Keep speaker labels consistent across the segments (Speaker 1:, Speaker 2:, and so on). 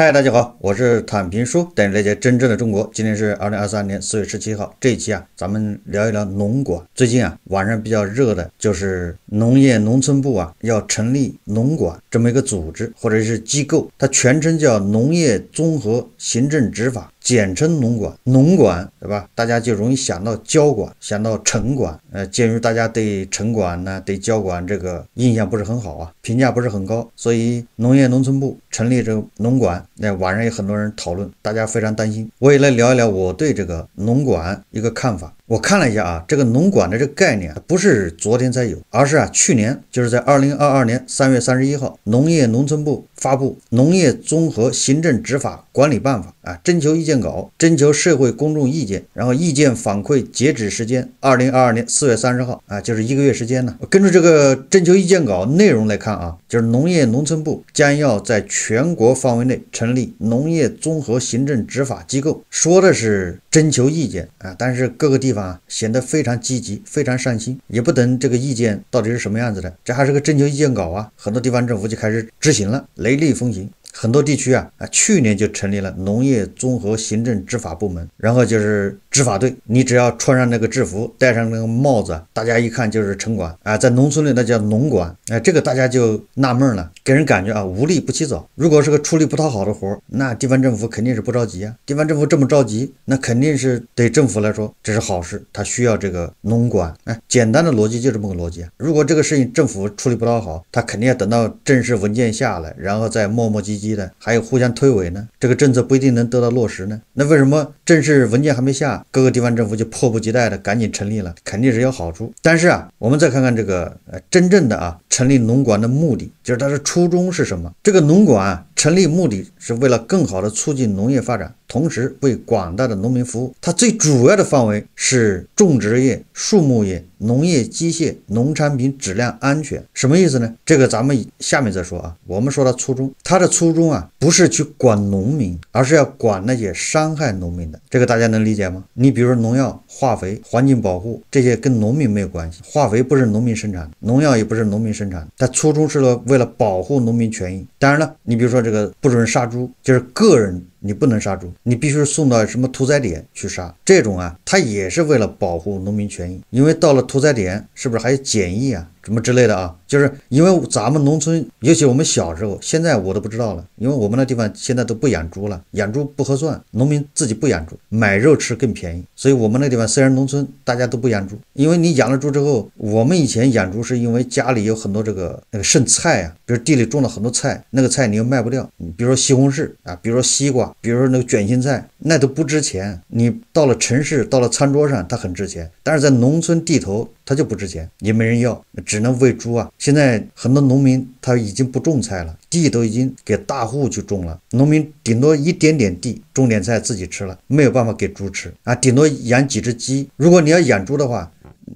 Speaker 1: 嗨，大家好，我是坦平叔，带你了解真正的中国。今天是二零二三年四月十七号，这一期啊，咱们聊一聊农管。最近啊，网上比较热的就是农业农村部啊要成立农管这么一个组织或者是机构，它全称叫农业综合行政执法。简称农管，农管对吧？大家就容易想到交管，想到城管。呃，鉴于大家对城管呢、对交管这个印象不是很好啊，评价不是很高，所以农业农村部成立这个农管，那网上有很多人讨论，大家非常担心。我也来聊一聊我对这个农管一个看法。我看了一下啊，这个农管的这个概念不是昨天才有，而是啊去年就是在二零二二年三月三十一号，农业农村部发布《农业综合行政执法管理办法》啊征求意见稿，征求社会公众意见，然后意见反馈截止时间二零二二年四月三十号啊就是一个月时间呢。根据这个征求意见稿内容来看啊，就是农业农村部将要在全国范围内成立农业综合行政执法机构，说的是。征求意见啊，但是各个地方啊显得非常积极，非常上心，也不等这个意见到底是什么样子的，这还是个征求意见稿啊，很多地方政府就开始执行了，雷厉风行。很多地区啊啊，去年就成立了农业综合行政执法部门，然后就是执法队。你只要穿上那个制服，戴上那个帽子，大家一看就是城管啊。在农村里，那叫农管哎，这个大家就纳闷了，给人感觉啊，无利不起早。如果是个出力不讨好的活，那地方政府肯定是不着急啊。地方政府这么着急，那肯定是对政府来说这是好事，他需要这个农管哎。简单的逻辑就这么个逻辑。啊。如果这个事情政府处理不讨好，他肯定要等到正式文件下来，然后再磨磨唧。的，还有互相推诿呢，这个政策不一定能得到落实呢。那为什么正式文件还没下，各个地方政府就迫不及待的赶紧成立了？肯定是有好处。但是啊，我们再看看这个呃，真正的啊，成立农管的目的，就是它的初衷是什么？这个农管。成立目的是为了更好的促进农业发展，同时为广大的农民服务。它最主要的范围是种植业、畜牧业、农业机械、农产品质量安全，什么意思呢？这个咱们下面再说啊。我们说它初衷，它的初衷啊不是去管农民，而是要管那些伤害农民的。这个大家能理解吗？你比如说农药、化肥、环境保护这些跟农民没有关系，化肥不是农民生产的，农药也不是农民生产的。它初衷是为了为了保护农民权益。当然了，你比如说。这个不准杀猪，就是个人。你不能杀猪，你必须送到什么屠宰点去杀？这种啊，它也是为了保护农民权益，因为到了屠宰点，是不是还有检疫啊，什么之类的啊？就是因为咱们农村，尤其我们小时候，现在我都不知道了，因为我们那地方现在都不养猪了，养猪不合算，农民自己不养猪，买肉吃更便宜。所以，我们那地方虽然农村大家都不养猪，因为你养了猪之后，我们以前养猪是因为家里有很多这个那个剩菜啊，比如地里种了很多菜，那个菜你又卖不掉，你比如说西红柿啊，比如说西瓜。比如说那个卷心菜，那都不值钱。你到了城市，到了餐桌上，它很值钱；但是在农村地头，它就不值钱，也没人要，只能喂猪啊。现在很多农民他已经不种菜了，地都已经给大户去种了。农民顶多一点点地种点菜自己吃了，没有办法给猪吃啊。顶多养几只鸡。如果你要养猪的话，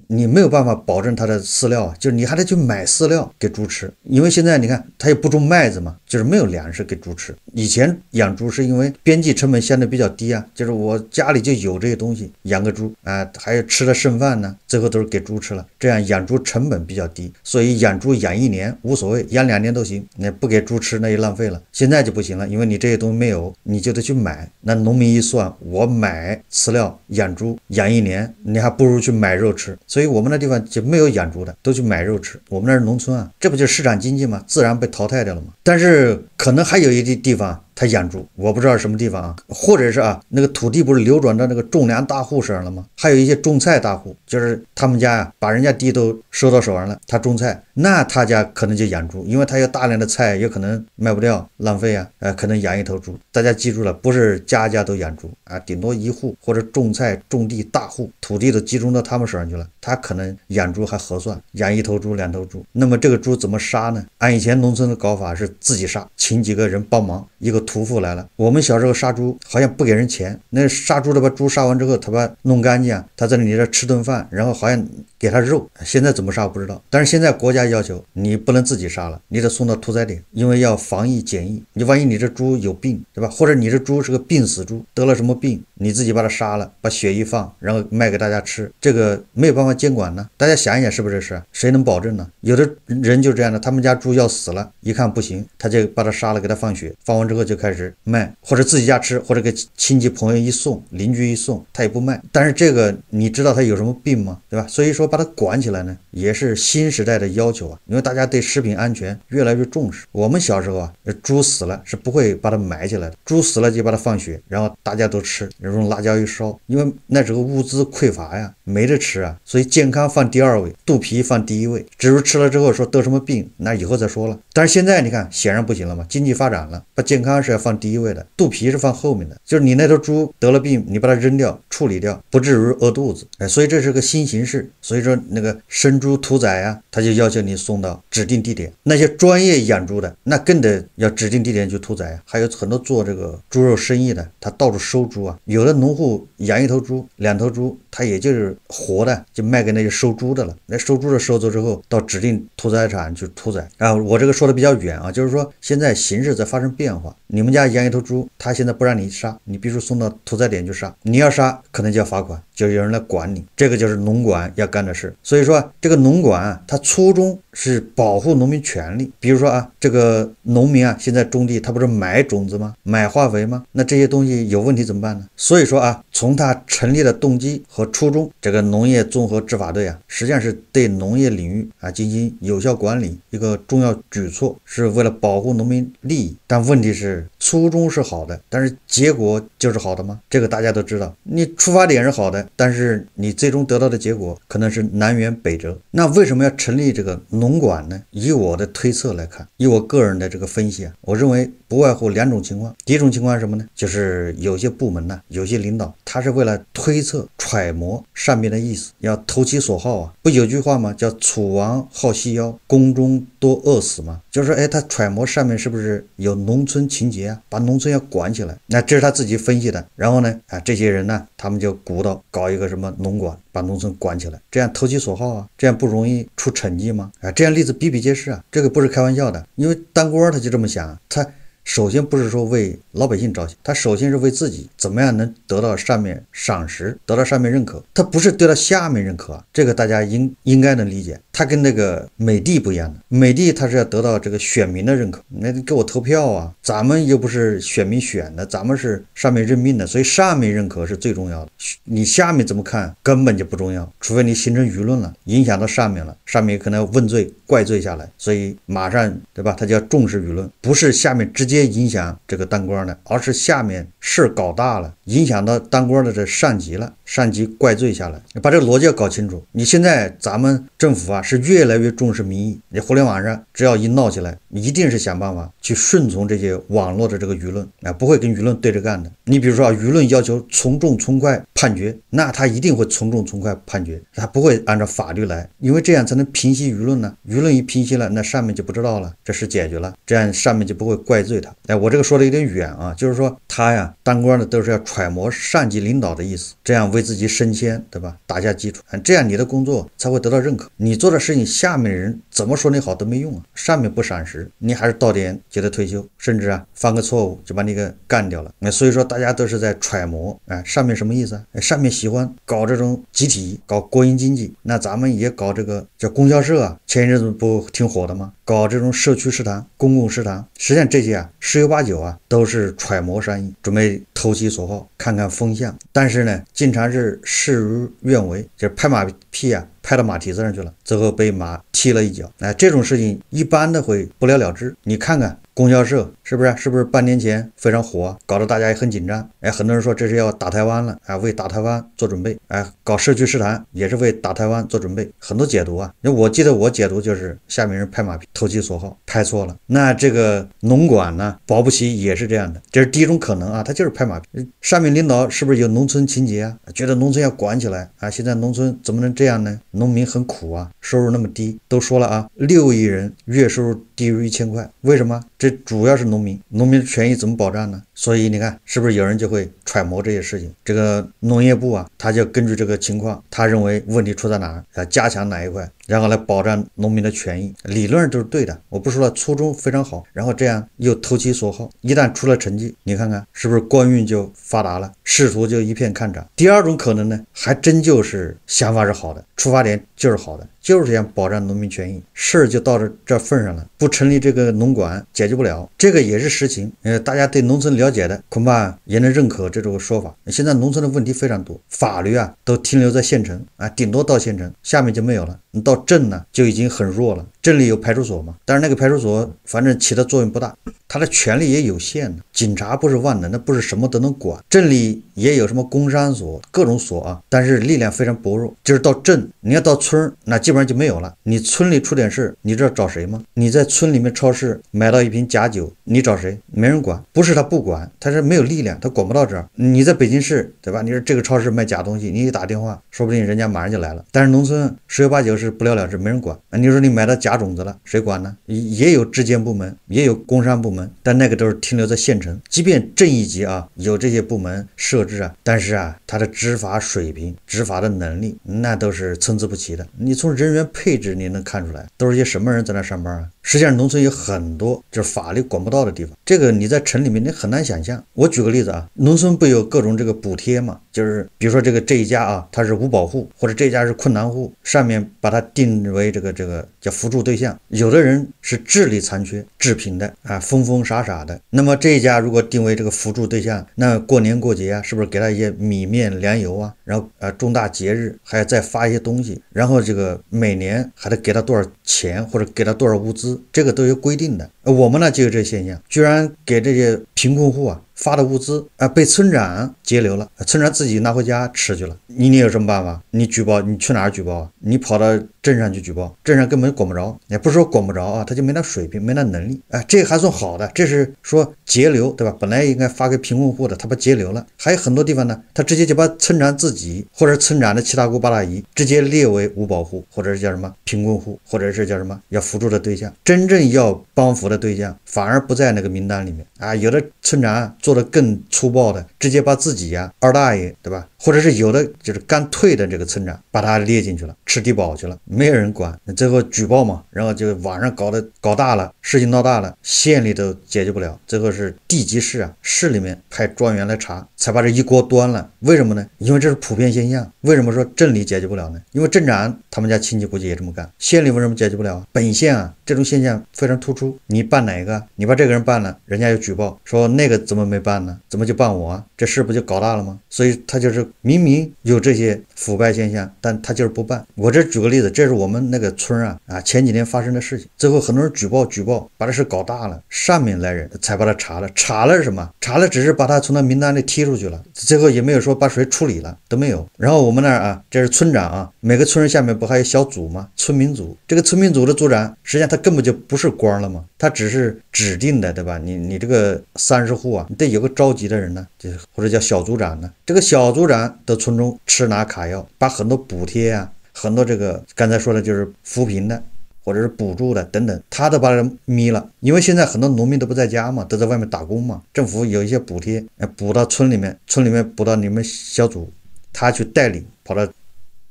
Speaker 1: 你没有办法保证它的饲料，就是你还得去买饲料给猪吃，因为现在你看它也不种麦子嘛，就是没有粮食给猪吃。以前养猪是因为边际成本相对比较低啊，就是我家里就有这些东西，养个猪啊，还有吃的剩饭呢，最后都是给猪吃了，这样养猪成本比较低，所以养猪养一年无所谓，养两年都行。那不给猪吃，那也浪费了。现在就不行了，因为你这些东西没有，你就得去买。那农民一算，我买饲料养猪养一年，你还不如去买肉吃。所以，我们那地方就没有养猪的，都去买肉吃。我们那是农村啊，这不就是市场经济吗？自然被淘汰掉了嘛。但是，可能还有一地地方。他养猪，我不知道什么地方啊，或者是啊，那个土地不是流转到那个种粮大户身上了吗？还有一些种菜大户，就是他们家呀，把人家地都收到手上了。他种菜，那他家可能就养猪，因为他有大量的菜，有可能卖不掉，浪费啊，呃，可能养一头猪。大家记住了，不是家家都养猪啊，顶多一户或者种菜、种地大户，土地都集中到他们手上去了，他可能养猪还合算，养一头猪、两头猪。那么这个猪怎么杀呢？按以前农村的搞法是自己杀，请几个人帮忙。一个屠夫来了。我们小时候杀猪好像不给人钱，那杀猪的把猪杀完之后，他把弄干净啊，他在那里吃顿饭，然后好像给他肉。现在怎么杀不知道，但是现在国家要求你不能自己杀了，你得送到屠宰点，因为要防疫检疫。你万一你这猪有病，对吧？或者你这猪是个病死猪，得了什么病，你自己把它杀了，把血一放，然后卖给大家吃，这个没有办法监管呢。大家想一想，是不是是？谁能保证呢？有的人就这样的，他们家猪要死了，一看不行，他就把它杀了，给它放血，放完后。之后就开始卖，或者自己家吃，或者给亲戚朋友一送，邻居一送，他也不卖。但是这个你知道他有什么病吗？对吧？所以说把它管起来呢，也是新时代的要求啊。因为大家对食品安全越来越重视。我们小时候啊，猪死了是不会把它埋起来的，猪死了就把它放血，然后大家都吃，用辣椒一烧。因为那时候物资匮乏呀，没得吃啊，所以健康放第二位，肚皮放第一位。至于吃了之后说得什么病，那以后再说了。但是现在你看，显然不行了嘛，经济发展了，把健健康是要放第一位的，肚皮是放后面的。就是你那头猪得了病，你把它扔掉、处理掉，不至于饿肚子。哎，所以这是个新形式。所以说那个生猪屠宰啊，他就要求你送到指定地点。那些专业养猪的，那更得要指定地点去屠宰。还有很多做这个猪肉生意的，他到处收猪啊。有的农户养一头猪、两头猪，他也就是活的就卖给那些收猪的了。那收猪的收走之后，到指定屠宰场去屠宰。啊，我这个说的比较远啊，就是说现在形势在发生变化。你们家养一头猪，他现在不让你杀，你必须送到屠宰点去杀。你要杀，可能就要罚款，就有人来管你。这个就是农管要干的事。所以说，这个农管他初衷。是保护农民权利，比如说啊，这个农民啊，现在种地他不是买种子吗？买化肥吗？那这些东西有问题怎么办呢？所以说啊，从他成立的动机和初衷，这个农业综合执法队啊，实际上是对农业领域啊进行有效管理一个重要举措，是为了保护农民利益。但问题是，初衷是好的，但是结果就是好的吗？这个大家都知道，你出发点是好的，但是你最终得到的结果可能是南辕北辙。那为什么要成立这个？农管呢？以我的推测来看，以我个人的这个分析啊，我认为不外乎两种情况。第一种情况是什么呢？就是有些部门呢，有些领导，他是为了推测揣摩上面的意思，要投其所好啊。不有句话吗？叫“楚王好细腰，宫中多饿死”吗？就是说，哎，他揣摩上面是不是有农村情节啊？把农村要管起来，那这是他自己分析的。然后呢，啊，这些人呢，他们就鼓捣搞一个什么农管。把农村管起来，这样投其所好啊，这样不容易出成绩吗？啊，这样例子比比皆是啊，这个不是开玩笑的，因为当官他就这么想，他。首先不是说为老百姓着想，他首先是为自己怎么样能得到上面赏识，得到上面认可。他不是得到下面认可这个大家应应该能理解。他跟那个美帝不一样的，美帝他是要得到这个选民的认可，那给我投票啊。咱们又不是选民选的，咱们是上面任命的，所以上面认可是最重要的。你下面怎么看根本就不重要，除非你形成舆论了，影响到上面了，上面可能要问罪。怪罪下来，所以马上对吧？他就要重视舆论，不是下面直接影响这个当官的，而是下面事搞大了，影响到当官的这上级了。上级怪罪下来，你把这个逻辑要搞清楚。你现在咱们政府啊是越来越重视民意，你互联网上只要一闹起来，你一定是想办法去顺从这些网络的这个舆论，啊，不会跟舆论对着干的。你比如说啊，舆论要求从重从快判决，那他一定会从重从快判决，他不会按照法律来，因为这样才能平息舆论呢。舆论一平息了，那上面就不知道了，这事解决了，这样上面就不会怪罪他。哎，我这个说的有点远啊，就是说他呀当官的都是要揣摩上级领导的意思，这样为。自己升迁，对吧？打下基础，这样你的工作才会得到认可。你做的事情，下面人怎么说你好都没用啊。上面不赏识，你还是到点觉得退休，甚至啊。犯个错误就把你给干掉了，那所以说大家都是在揣摩，哎，上面什么意思啊？上面喜欢搞这种集体，搞国营经济，那咱们也搞这个叫供销社啊，前一阵子不挺火的吗？搞这种社区食堂、公共食堂，实际上这些啊，十有八九啊都是揣摩生意，准备投其所好，看看风向。但是呢，经常是事与愿违，就是拍马屁啊。拍到马蹄子上去了，最后被马踢了一脚。哎，这种事情一般的会不了了之。你看看供销社是不是？是不是半年前非常火，搞得大家也很紧张？哎，很多人说这是要打台湾了，哎，为打台湾做准备。哎，搞社区食堂也是为打台湾做准备。很多解读啊，那我记得我解读就是下面人拍马屁，投其所好，拍错了。那这个农管呢，保不齐也是这样的。这是第一种可能啊，他就是拍马屁。上面领导是不是有农村情节啊？觉得农村要管起来啊？现在农村怎么能这样呢？农民很苦啊，收入那么低，都说了啊，六亿人月收入低于一千块，为什么？这主要是农民，农民的权益怎么保障呢？所以你看，是不是有人就会揣摩这些事情？这个农业部啊，他就根据这个情况，他认为问题出在哪儿，要加强哪一块，然后来保障农民的权益。理论上就是对的，我不说了，初衷非常好。然后这样又投其所好，一旦出了成绩，你看看是不是官运就发达了，仕途就一片看涨。第二种可能呢，还真就是想法是好的，出发点就是好的。就是想保障农民权益，事儿就到这这份上了。不成立这个农管，解决不了，这个也是实情。呃，大家对农村了解的，恐怕也能认可这种说法。现在农村的问题非常多，法律啊都停留在县城啊，顶多到县城，下面就没有了。你到镇呢，就已经很弱了。镇里有派出所吗？但是那个派出所反正起的作用不大，他的权力也有限的。警察不是万能，那不是什么都能管。镇里也有什么工商所、各种所啊，但是力量非常薄弱。就是到镇，你要到村那基本上就没有了。你村里出点事，你知道找谁吗？你在村里面超市买到一瓶假酒，你找谁？没人管。不是他不管，他是没有力量，他管不到这儿。你在北京市，对吧？你说这个超市卖假东西，你一打电话，说不定人家马上就来了。但是农村十有八九是不了了之，没人管。你说你买到假。打种子了，谁管呢？也有质监部门，也有工商部门，但那个都是停留在县城。即便镇一级啊，有这些部门设置啊，但是啊，他的执法水平、执法的能力，那都是参差不齐的。你从人员配置你能看出来，都是些什么人在那上班啊？实际上，农村有很多就是法律管不到的地方，这个你在城里面你很难想象。我举个例子啊，农村不有各种这个补贴嘛？就是比如说这个这一家啊，他是五保户，或者这一家是困难户，上面把它定为这个这个叫扶助对象。有的人是智力残缺、致贫的啊，疯疯傻傻的。那么这一家如果定为这个扶助对象，那过年过节啊，是不是给他一些米面粮油啊？然后啊，重大节日还要再发一些东西。然后这个每年还得给他多少钱，或者给他多少物资，这个都有规定的。呃，我们呢就有这现象，居然给这些贫困户啊发的物资啊被村长截留了，村长自己拿回家吃去了。你你有什么办法？你举报？你去哪儿举报？你跑到？镇上去举报，镇上根本管不着，也不是说管不着啊，他就没那水平，没那能力。哎，这还算好的，这是说截流，对吧？本来应该发给贫困户的，他不截流了。还有很多地方呢，他直接就把村长自己或者村长的七大姑八大姨直接列为五保户，或者是叫什么贫困户，或者是叫什么要扶助的对象。真正要帮扶的对象反而不在那个名单里面啊！有的村长做的更粗暴的。直接把自己呀，二大爷，对吧？或者是有的就是刚退的这个村长，把他列进去了，吃低保去了，没有人管。最后举报嘛，然后就网上搞得搞大了，事情闹大了，县里都解决不了，最后是地级市啊，市里面派专员来查，才把这一锅端了。为什么呢？因为这是普遍现象。为什么说镇里解决不了呢？因为镇长他们家亲戚估计也这么干。县里为什么解决不了？本县啊，这种现象非常突出。你办哪一个？你把这个人办了，人家又举报说那个怎么没办呢？怎么就办我？这事不就搞大了吗？所以他就是明明有这些腐败现象，但他就是不办。我这举个例子，这是我们那个村啊啊，前几天发生的事情，最后很多人举报举报，把这事搞大了，上面来人才把他查了，查了是什么？查了只是把他从那名单里踢出去了，最后也没有说把谁处理了，都没有。然后我们那儿啊，这是村长啊，每个村人下面不还有小组吗？村民组，这个村民组的组长，实际上他根本就不是官了嘛，他只是指定的，对吧？你你这个三十户啊，你得有个召集的人呢，就是。或者叫小组长呢？这个小组长到村中吃拿卡要，把很多补贴啊，很多这个刚才说的，就是扶贫的，或者是补助的等等，他都把人眯了。因为现在很多农民都不在家嘛，都在外面打工嘛，政府有一些补贴，补到村里面，村里面补到你们小组，他去带领，跑到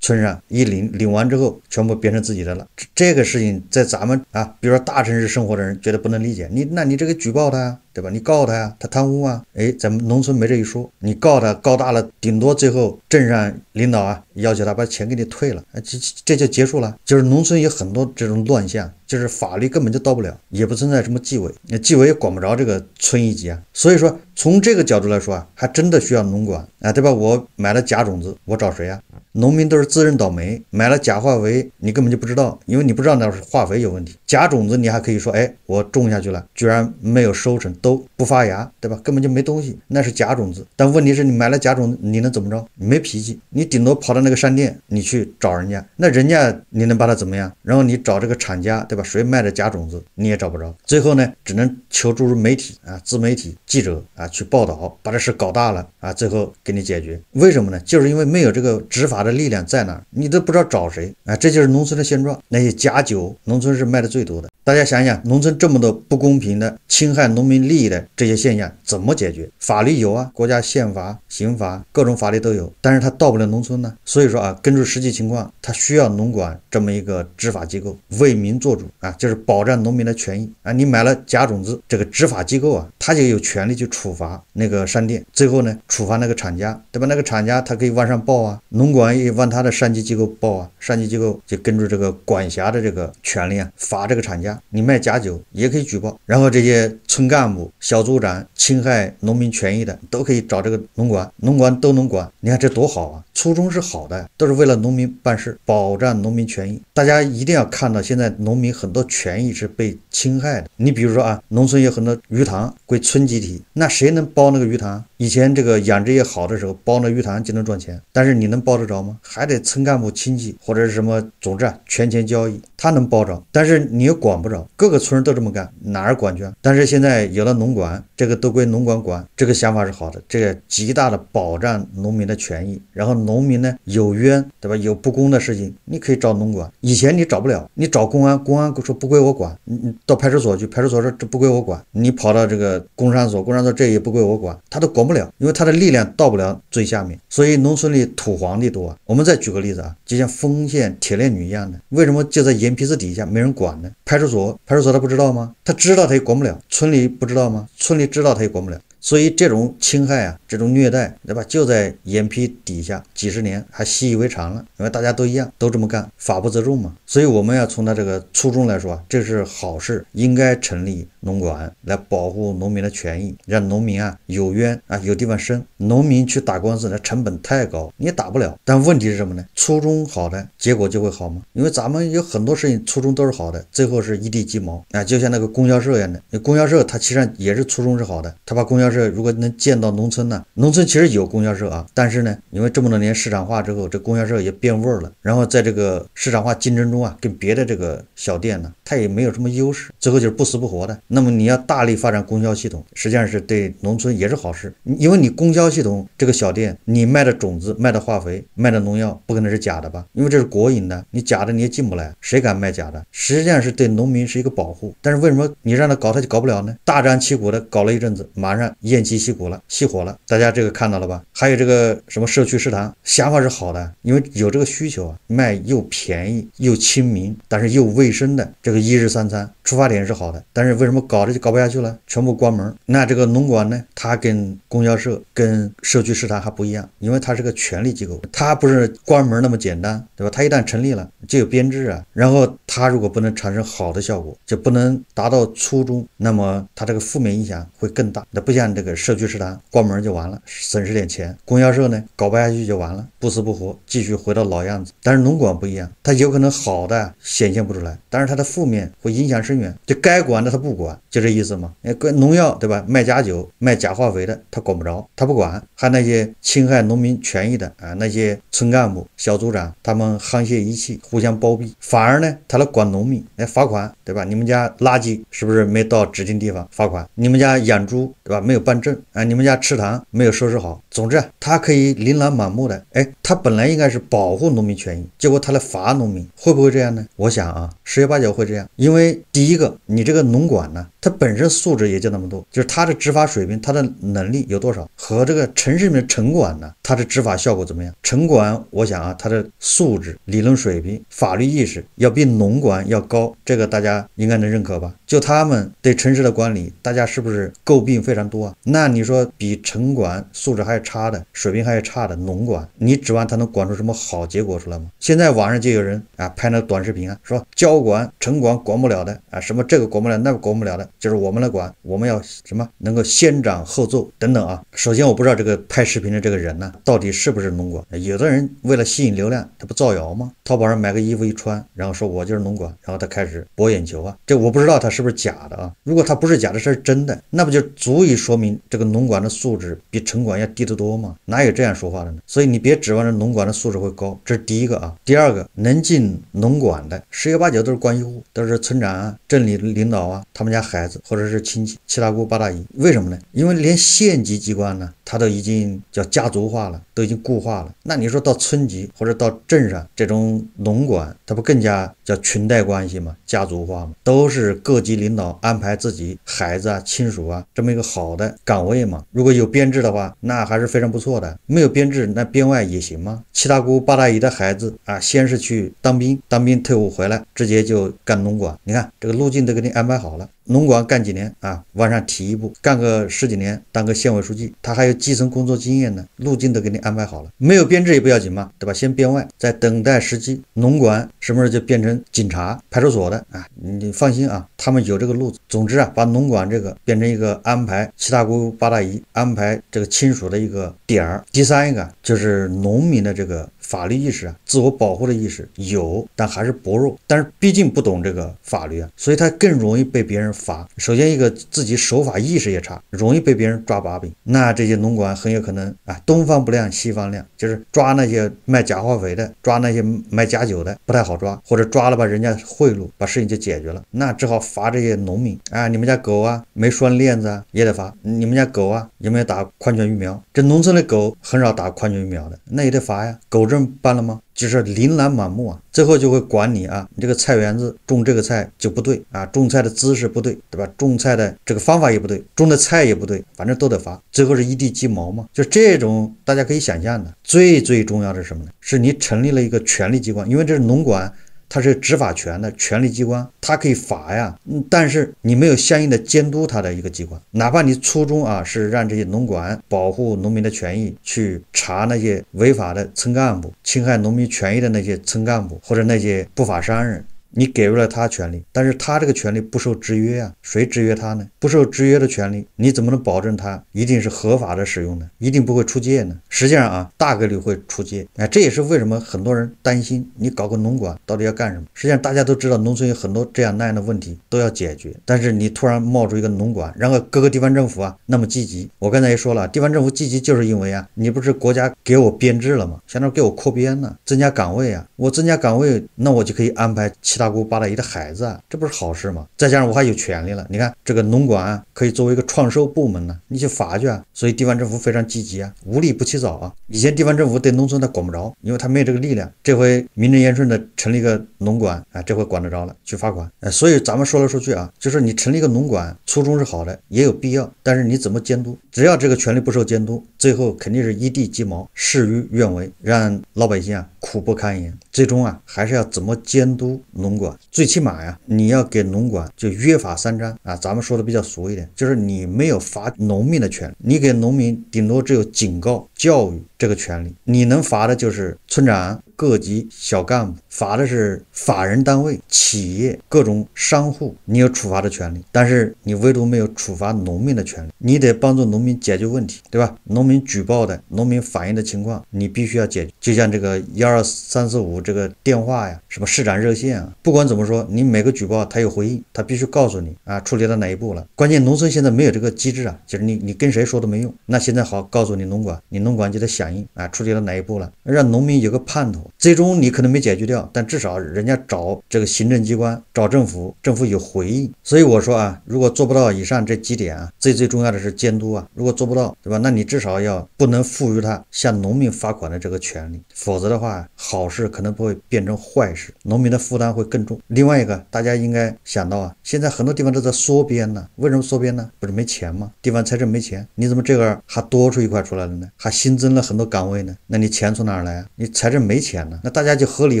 Speaker 1: 村上一领，领完之后，全部变成自己的了。这这个事情在咱们啊，比如说大城市生活的人，觉得不能理解。你，那你这个举报他。对吧？你告他呀，他贪污啊？哎，们农村没这一说。你告他告大了，顶多最后镇上领导啊要求他把钱给你退了，这这这就结束了。就是农村有很多这种乱象，就是法律根本就到不了，也不存在什么纪委，那纪委也管不着这个村一级啊。所以说，从这个角度来说啊，还真的需要农管啊，对吧？我买了假种子，我找谁啊？农民都是自认倒霉，买了假化肥，你根本就不知道，因为你不知道那是化肥有问题。假种子你还可以说，哎，我种下去了，居然没有收成。都不发芽，对吧？根本就没东西，那是假种子。但问题是，你买了假种子，你能怎么着？你没脾气，你顶多跑到那个商店，你去找人家，那人家你能把他怎么样？然后你找这个厂家，对吧？谁卖的假种子，你也找不着。最后呢，只能求助于媒体啊，自媒体记者啊，去报道，把这事搞大了啊，最后给你解决。为什么呢？就是因为没有这个执法的力量在那儿，你都不知道找谁啊。这就是农村的现状。那些假酒，农村是卖的最多的。大家想想，农村这么多不公平的侵害农民利。利益的这些现象怎么解决？法律有啊，国家宪法、刑法各种法律都有，但是他到不了农村呢。所以说啊，根据实际情况，他需要农管这么一个执法机构为民做主啊，就是保障农民的权益啊。你买了假种子，这个执法机构啊，他就有权利去处罚那个商店，最后呢，处罚那个厂家，对吧？那个厂家他可以往上报啊，农管也往他的上级机构报啊，上级机构就根据这个管辖的这个权利啊，罚这个厂家。你卖假酒也可以举报，然后这些村干部。小组长侵害农民权益的，都可以找这个农管，农管都能管。你看这多好啊！初衷是好的，都是为了农民办事，保障农民权益。大家一定要看到，现在农民很多权益是被侵害的。你比如说啊，农村有很多鱼塘归村集体，那谁能包那个鱼塘？以前这个养殖业好的时候，包那鱼塘就能赚钱，但是你能包得着吗？还得村干部亲戚或者是什么，总织啊，权钱交易，他能包着，但是你又管不着。各个村都这么干，哪儿管去？但是现在有了农管，这个都归农管管，这个想法是好的，这个极大的保障农民的权益。然后农民呢有冤，对吧？有不公的事情，你可以找农管。以前你找不了，你找公安，公安说不归我管，你到派出所去，派出所说这不归我管，你跑到这个工商所，工商所这也不归我管，他都管不。不了，因为他的力量到不了最下面，所以农村里土皇帝多。我们再举个例子啊，就像丰县铁链女一样的，为什么就在眼皮子底下没人管呢？派出所，派出所他不知道吗？他知道他也管不了。村里不知道吗？村里知道他也管不了。所以这种侵害啊，这种虐待，对吧？就在眼皮底下，几十年还习以为常了。因为大家都一样，都这么干，法不责众嘛。所以我们要从他这个初衷来说啊，这是好事，应该成立农管来保护农民的权益，让农民啊有冤啊有地方伸。农民去打官司，那成本太高，你打不了。但问题是什么呢？初衷好的结果就会好吗？因为咱们有很多事情初衷都是好的，最后是一地鸡毛啊。就像那个供销社一样的，那供销社它其实也是初衷是好的，他把供销。这如果能建到农村呢？农村其实有供销社啊，但是呢，因为这么多年市场化之后，这供销社也变味儿了。然后在这个市场化竞争中啊，跟别的这个小店呢，它也没有什么优势，最后就是不死不活的。那么你要大力发展供销系统，实际上是对农村也是好事，因为你供销系统这个小店，你卖的种子、卖的化肥、卖的农药，不可能是假的吧？因为这是国营的，你假的你也进不来，谁敢卖假的？实际上是对农民是一个保护。但是为什么你让他搞他就搞不了呢？大张旗鼓的搞了一阵子，马上。偃旗息鼓了，熄火了，大家这个看到了吧？还有这个什么社区食堂，想法是好的，因为有这个需求啊，卖又便宜又亲民，但是又卫生的这个一日三餐，出发点是好的，但是为什么搞着就搞不下去了，全部关门？那这个农管呢？它跟供销社、跟社区食堂还不一样，因为它是个权力机构，它不是关门那么简单，对吧？它一旦成立了就有编制啊，然后它如果不能产生好的效果，就不能达到初衷，那么它这个负面影响会更大。那不像。这个社区食堂关门就完了，损失点钱。供销社呢，搞不下去就完了，不死不活，继续回到老样子。但是农管不一样，他有可能好的显现不出来，但是他的负面会影响深远。就该管的他不管，就这意思吗？哎，农药对吧？卖假酒、卖假化肥的，他管不着，他不管。还那些侵害农民权益的啊，那些村干部、小组长，他们沆瀣一气，互相包庇。反而呢，他来管农民，来罚款对吧？你们家垃圾是不是没到指定地方？罚款。你们家养猪对吧？没有。办证啊，你们家池塘没有收拾好。总之啊，他可以琳琅满目的。哎，他本来应该是保护农民权益，结果他来罚农民，会不会这样呢？我想啊，十有八九会这样。因为第一个，你这个农管呢，他本身素质也就那么多，就是他的执法水平，他的能力有多少？和这个城市里面城管呢，他的执法效果怎么样？城管，我想啊，他的素质、理论水平、法律意识要比农管要高，这个大家应该能认可吧？就他们对城市的管理，大家是不是诟病非常多啊？那你说比城管素质还差的，水平还差的，农管，你指望他能管出什么好结果出来吗？现在网上就有人啊拍那短视频啊，说交管、城管管不了的啊，什么这个管不了，那个管不了的，就是我们来管，我们要什么能够先斩后奏等等啊。首先我不知道这个拍视频的这个人呢，到底是不是农管？有的人为了吸引流量，他不造谣吗？淘宝上买个衣服一穿，然后说我就是农管，然后他开始博眼球啊。这我不知道他是。不是假的啊！如果它不是假的，是真的，那不就足以说明这个农管的素质比城管要低得多吗？哪有这样说话的呢？所以你别指望着农管的素质会高，这是第一个啊。第二个，能进农管的十有八九都是关系户，都是村长、啊、镇里领导啊，他们家孩子或者是亲戚七大姑八大姨。为什么呢？因为连县级机关呢，它都已经叫家族化了，都已经固化了。那你说到村级或者到镇上这种农管，它不更加叫裙带关系吗？家族化吗？都是各级。领导安排自己孩子啊、亲属啊这么一个好的岗位嘛？如果有编制的话，那还是非常不错的；没有编制，那编外也行吗？七大姑八大姨的孩子啊，先是去当兵，当兵退伍回来，直接就干农管。你看这个路径都给你安排好了。农管干几年啊，往上提一步，干个十几年，当个县委书记，他还有基层工作经验呢，路径都给你安排好了。没有编制也不要紧嘛，对吧？先编外，再等待时机。农管什么时候就变成警察、派出所的啊？你放心啊，他们有这个路子。总之啊，把农管这个变成一个安排七大姑八大姨、安排这个亲属的一个点儿。第三一个就是农民的这个。法律意识啊，自我保护的意识有，但还是薄弱。但是毕竟不懂这个法律啊，所以他更容易被别人罚。首先一个自己守法意识也差，容易被别人抓把柄。那这些农管很有可能啊，东方不亮西方亮，就是抓那些卖假化肥的，抓那些卖假酒的不太好抓，或者抓了把人家贿赂，把事情就解决了。那只好罚这些农民啊，你们家狗啊没拴链子啊，也得罚。你们家狗啊有没有打狂犬疫苗？这农村的狗很少打狂犬疫苗的，那也得罚呀。狗这。办了吗？就是琳琅满目啊，最后就会管你啊，你这个菜园子种这个菜就不对啊，种菜的姿势不对，对吧？种菜的这个方法也不对，种的菜也不对，反正都得罚，最后是一地鸡毛嘛。就这种，大家可以想象的。最最重要的是什么呢？是你成立了一个权力机关，因为这是农管。他是执法权的权力机关，它可以罚呀，但是你没有相应的监督他的一个机关，哪怕你初衷啊是让这些农管保护农民的权益，去查那些违法的村干部、侵害农民权益的那些村干部或者那些不法商人。你给予了他权利，但是他这个权利不受制约啊，谁制约他呢？不受制约的权利，你怎么能保证他一定是合法的使用呢？一定不会出借呢？实际上啊，大概率会出借。哎，这也是为什么很多人担心你搞个农管到底要干什么？实际上大家都知道，农村有很多这样那样的问题都要解决，但是你突然冒出一个农管，然后各个地方政府啊那么积极。我刚才也说了，地方政府积极就是因为啊，你不是国家给我编制了吗？相当于给我扩编了，增加岗位啊，我增加岗位，那我就可以安排其他。大姑八大姨的孩子啊，这不是好事吗？再加上我还有权利了。你看这个农管可以作为一个创收部门呢，你去罚去啊。所以地方政府非常积极啊，无利不起早啊。以前地方政府对农村他管不着，因为他没有这个力量。这回名正言顺的成立一个农管啊，这回管得着了，去罚款。所以咱们说来说去啊，就是你成立一个农管，初衷是好的，也有必要。但是你怎么监督？只要这个权利不受监督，最后肯定是一地鸡毛，事与愿违，让老百姓啊苦不堪言。最终啊，还是要怎么监督农管？最起码呀，你要给农管就约法三章啊。咱们说的比较俗一点，就是你没有罚农民的权利，你给农民顶多只有警告教育这个权利，你能罚的就是村长。各级小干部罚的是法人单位、企业、各种商户，你有处罚的权利，但是你唯独没有处罚农民的权利，你得帮助农民解决问题，对吧？农民举报的、农民反映的情况，你必须要解决。就像这个一二三四五这个电话呀，什么市长热线啊，不管怎么说，你每个举报他有回应，他必须告诉你啊，处理到哪一步了。关键农村现在没有这个机制啊，就是你你跟谁说都没用。那现在好，告诉你农管，你农管就得响应啊，处理到哪一步了，让农民有个盼头。最终你可能没解决掉，但至少人家找这个行政机关，找政府，政府有回应。所以我说啊，如果做不到以上这几点啊，最最重要的是监督啊。如果做不到，对吧？那你至少要不能赋予他向农民罚款的这个权利，否则的话，好事可能不会变成坏事，农民的负担会更重。另外一个，大家应该想到啊，现在很多地方都在缩编呢。为什么缩编呢？不是没钱吗？地方财政没钱，你怎么这个还多出一块出来了呢？还新增了很多岗位呢？那你钱从哪来啊？你财政没钱。钱呢？那大家就合理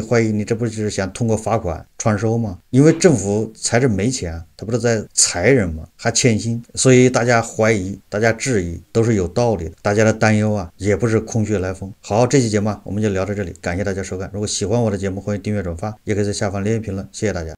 Speaker 1: 怀疑，你这不就是想通过罚款创收吗？因为政府财政没钱，他不是在裁人吗？还欠薪，所以大家怀疑、大家质疑都是有道理的。大家的担忧啊，也不是空穴来风。好，这期节目啊、我们就聊到这里，感谢大家收看。如果喜欢我的节目，欢迎订阅、转发，也可以在下方留言评论。谢谢大家。